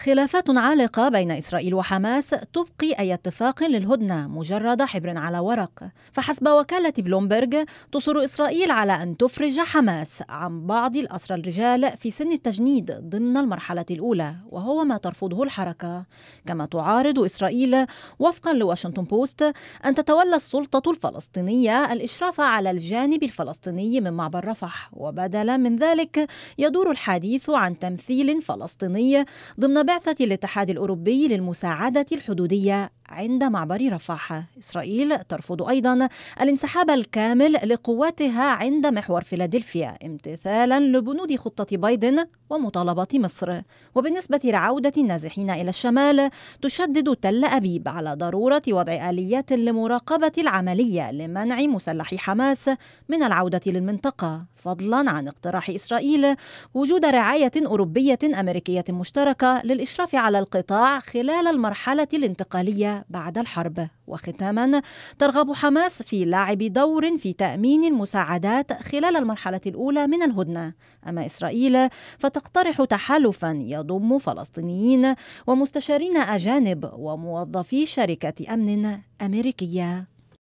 خلافات عالقة بين إسرائيل وحماس تبقي أي اتفاق للهدنة مجرد حبر على ورق فحسب وكالة بلومبرج تصر إسرائيل على أن تفرج حماس عن بعض الأسرى الرجال في سن التجنيد ضمن المرحلة الأولى وهو ما ترفضه الحركة كما تعارض إسرائيل وفقا لواشنطن بوست أن تتولى السلطة الفلسطينية الإشراف على الجانب الفلسطيني من معبر رفح وبدلا من ذلك يدور الحديث عن تمثيل فلسطيني ضمن بعثة الاتحاد الأوروبي للمساعدة الحدودية عند معبر رفح إسرائيل ترفض أيضا الانسحاب الكامل لقواتها عند محور فيلادلفيا امتثالا لبنود خطة بايدن ومطالبة مصر وبالنسبة لعودة النازحين إلى الشمال تشدد تل أبيب على ضرورة وضع آليات لمراقبة العملية لمنع مسلحي حماس من العودة للمنطقة فضلا عن اقتراح إسرائيل وجود رعاية أوروبية أمريكية مشتركة للإشراف على القطاع خلال المرحلة الانتقالية بعد الحرب وختاما ترغب حماس في لعب دور في تامين المساعدات خلال المرحله الاولى من الهدنه اما اسرائيل فتقترح تحالفا يضم فلسطينيين ومستشارين اجانب وموظفي شركه امن امريكيه